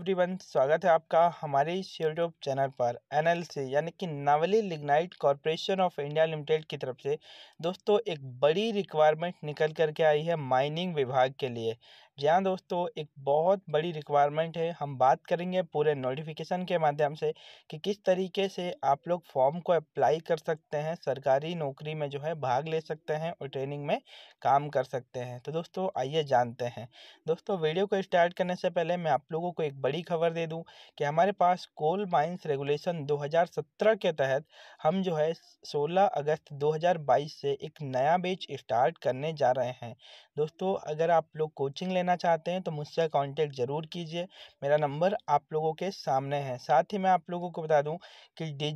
everyone स्वागत है आपका हमारे इस यूट्यूब चैनल पर एनएलसी यानी कि Neyveli lignite corporation of India limited की तरफ से दोस्तों एक बड़ी रिक्वायरमेंट निकल कर के आई है माइनिंग विभाग के लिए जी हाँ दोस्तों एक बहुत बड़ी रिक्वायरमेंट है हम बात करेंगे पूरे नोटिफिकेशन के माध्यम से कि किस तरीके से आप लोग फॉर्म को अप्लाई कर सकते हैं सरकारी नौकरी में जो है भाग ले सकते हैं और ट्रेनिंग में काम कर सकते हैं तो दोस्तों आइए जानते हैं दोस्तों वीडियो को स्टार्ट करने से पहले मैं आप लोगों को एक बड़ी खबर दे दूँ कि हमारे पास कोल माइन्स रेगुलेशन दो के तहत हम जो है सोलह अगस्त दो से एक नया बेच स्टार्ट करने जा रहे हैं दोस्तों अगर आप लोग कोचिंग लेना लेना चाहते हैं तो मुझसे कांटेक्ट ज़रूर कीजिए मेरा नंबर आप लोगों के सामने है साथ ही मैं आप लोगों को बता दूं कि डी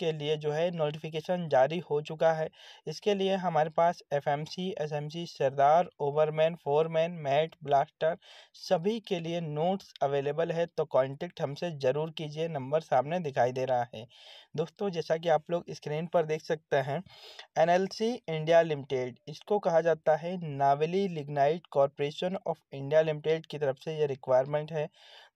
के लिए जो है नोटिफिकेशन जारी हो चुका है इसके लिए हमारे पास एफएमसी एसएमसी सरदार ओवरमैन फोरमैन मैट ब्लास्टर सभी के लिए नोट्स अवेलेबल है तो कॉन्टेक्ट हमसे ज़रूर कीजिए नंबर सामने दिखाई दे रहा है दोस्तों जैसा कि आप लोग स्क्रीन पर देख सकते हैं एनएलसी इंडिया लिमिटेड इसको कहा जाता है Neyveli lignite corporation of of India limited की तरफ से ये रिक्वायरमेंट है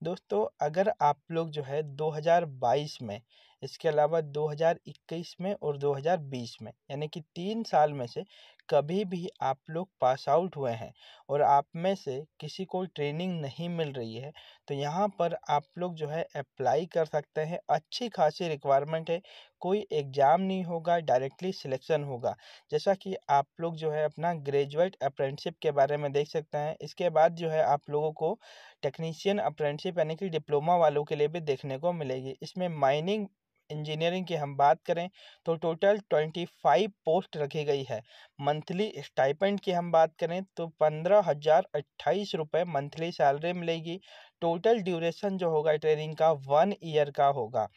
दोस्तों अगर आप लोग जो है 2022 में इसके अलावा 2021 में और 2020 में यानी कि तीन साल में से कभी भी आप लोग पास आउट हुए हैं और आप में से किसी को ट्रेनिंग नहीं मिल रही है तो यहाँ पर आप लोग जो है अप्लाई कर सकते हैं अच्छी खासी रिक्वायरमेंट है कोई एग्ज़ाम नहीं होगा डायरेक्टली सिलेक्शन होगा जैसा कि आप लोग जो है अपना ग्रेजुएट अप्रेंटिसिप के बारे में देख सकते हैं इसके बाद जो है आप लोगों को टेक्नीशियन अप्रेंटिसिप यानी कि डिप्लोमा वालों के लिए भी देखने को मिलेगी इसमें माइनिंग इंजीनियरिंग की हम बात करें तो टोटल ट्वेंटी फाइव पोस्ट रखी गई है मंथली स्टाइपेंड की हम बात करें तो पंद्रह हज़ार अट्ठाईस रुपये मंथली सैलरी मिलेगी टोटल ड्यूरेशन जो होगा ट्रेनिंग का वन ईयर का होगा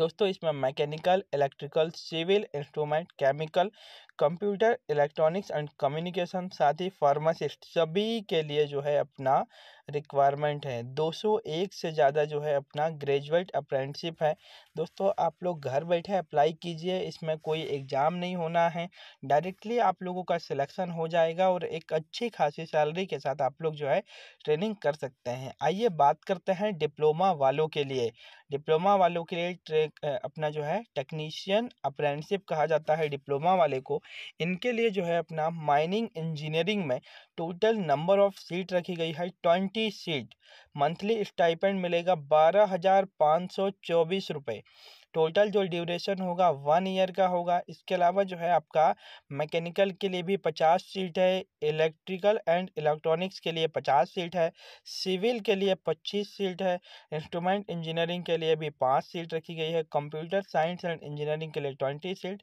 दोस्तों इसमें mechanical electrical civil instrument chemical computer electronics and communication साथ ही फार्मासिस्ट सभी के लिए जो है अपना रिक्वायरमेंट है 201 से ज़्यादा जो है अपना ग्रेजुएट अप्रेंटशिप है दोस्तों आप लोग घर बैठे अप्लाई कीजिए इसमें कोई एग्ज़ाम नहीं होना है डायरेक्टली आप लोगों का सिलेक्शन हो जाएगा और एक अच्छी खासी सैलरी के साथ आप लोग जो है ट्रेनिंग कर सकते हैं आइए बात करते हैं डिप्लोमा वालों के लिए डिप्लोमा वालों के लिए अपना जो है टेक्नीशियन अप्रेंटिसशिप कहा जाता है डिप्लोमा वाले को इनके लिए जो है अपना माइनिंग इंजीनियरिंग में टोटल नंबर ऑफ सीट रखी गई है ट्वेंटी सीट मंथली स्टाइपेंड मिलेगा बारह हज़ार पाँच सौ चौबीस रुपये टोटल जो ड्यूरेशन होगा वन ईयर का होगा इसके अलावा जो है आपका मैकेनिकल के लिए भी पचास सीट है इलेक्ट्रिकल एंड इलेक्ट्रॉनिक्स के लिए पचास सीट है सिविल के लिए पच्चीस सीट है इंस्ट्रूमेंट इंजीनियरिंग के लिए भी पाँच सीट रखी गई है कंप्यूटर साइंस एंड इंजीनियरिंग के लिए ट्वेंटी सीट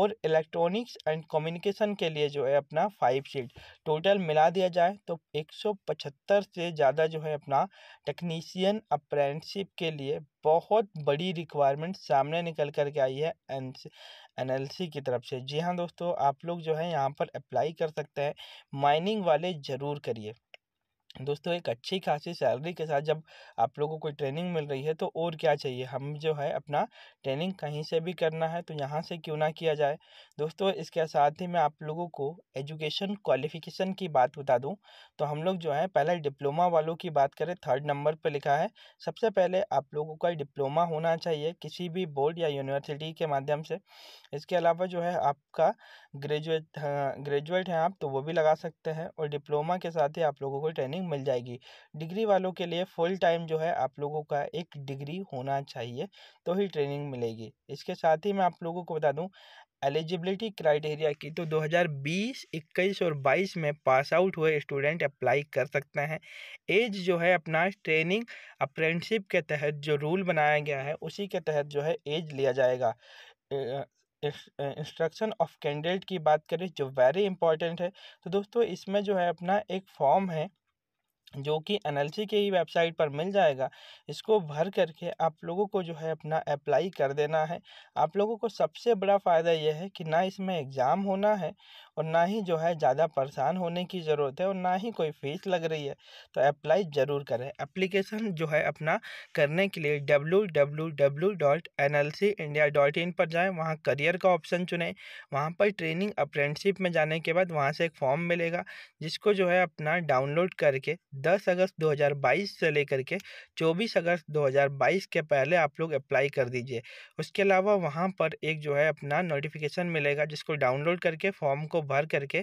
और इलेक्ट्रॉनिक्स एंड कम्युनिकेशन के लिए जो है अपना फाइव सीट टोटल मिला दिया जाए तो एक से ज़्यादा जो है अपना टेक्नीशियन अप्रेंटशिप के लिए बहुत बड़ी रिक्वायरमेंट सामने निकल कर के आई है एन एनएलसी की तरफ से जी हाँ दोस्तों आप लोग जो है यहाँ पर अप्लाई कर सकते हैं माइनिंग वाले ज़रूर करिए दोस्तों एक अच्छी खासी सैलरी के साथ जब आप लोगों को ट्रेनिंग मिल रही है तो और क्या चाहिए हम जो है अपना ट्रेनिंग कहीं से भी करना है तो यहाँ से क्यों ना किया जाए दोस्तों इसके साथ ही मैं आप लोगों को एजुकेशन क्वालिफिकेशन की बात बता दूँ तो हम लोग जो है पहले डिप्लोमा वालों की बात करें थर्ड नंबर पर लिखा है सबसे पहले आप लोगों का डिप्लोमा होना चाहिए किसी भी बोर्ड या यूनिवर्सिटी के माध्यम से इसके अलावा जो है आपका ग्रेजुएट हाँ, ग्रेजुएट हैं आप तो वो भी लगा सकते हैं और डिप्लोमा के साथ ही आप लोगों को ट्रेनिंग ट्रेनिंग मिल जाएगी डिग्री वालों के लिए फुल टाइम जो है आप लोगों का एक डिग्री होना चाहिए तो ही ट्रेनिंग मिलेगी इसके साथ ही मैं आप लोगों को बता दूँ एलिजिबिलिटी क्राइटेरिया की तो 2020, 21 और 22 में पास आउट हुए स्टूडेंट अप्लाई कर सकते हैं एज जो है अपना ट्रेनिंग अप्रेंटशिप के तहत जो रूल बनाया गया है उसी के तहत जो है एज लिया जाएगा इंस्ट्रक्शन ऑफ कैंडिडेट की बात करें जो वेरी इंपॉर्टेंट है तो दोस्तों इसमें जो है अपना एक फॉर्म है जो कि एन एल सी के ही वेबसाइट पर मिल जाएगा इसको भर करके आप लोगों को जो है अपना अप्लाई कर देना है आप लोगों को सबसे बड़ा फ़ायदा यह है कि ना इसमें एग्ज़ाम होना है और ना ही जो है ज़्यादा परेशान होने की ज़रूरत है और ना ही कोई फीस लग रही है तो अप्लाई ज़रूर करें एप्लीकेशन जो है अपना करने के लिए W W W dot N L C India dot in पर जाएँ वहाँ करियर का ऑप्शन चुनें वहाँ पर ट्रेनिंग अप्रेंटशिप में जाने के बाद वहाँ से एक फॉर्म मिलेगा जिसको जो है अपना डाउनलोड करके 10 अगस्त 2022 से लेकर के 24 अगस्त 2022 के पहले आप लोग अप्लाई कर दीजिए उसके अलावा वहाँ पर एक जो है अपना नोटिफिकेशन मिलेगा जिसको डाउनलोड करके फॉर्म को भर करके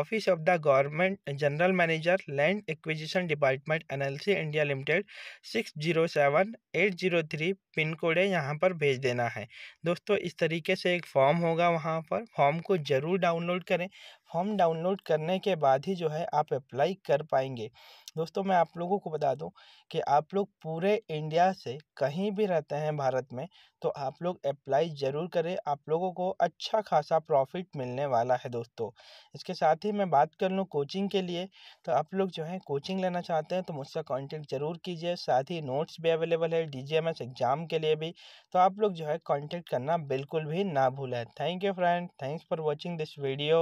office of the government general manager land acquisition department NLC India limited six zero seven eight zero three pin code है यहाँ पर भेज देना है दोस्तों इस तरीके से एक फॉर्म होगा वहाँ पर फॉर्म को ज़रूर डाउनलोड करें फॉर्म डाउनलोड करने के बाद ही जो है आप अप्लाई कर पाएंगे दोस्तों मैं आप लोगों को बता दूं कि आप लोग पूरे इंडिया से कहीं भी रहते हैं भारत में तो आप लोग अप्लाई ज़रूर करें आप लोगों को अच्छा खासा प्रॉफिट मिलने वाला है दोस्तों इसके साथ ही मैं बात कर लूँ कोचिंग के लिए तो आप लोग जो है कोचिंग लेना चाहते हैं तो मुझसे कॉन्टेक्ट ज़रूर कीजिए साथ ही नोट्स भी अवेलेबल है डी एग्ज़ाम के लिए भी तो आप लोग जो है कॉन्टेक्ट करना बिल्कुल भी ना भूलें thank you friend thanks for watching this video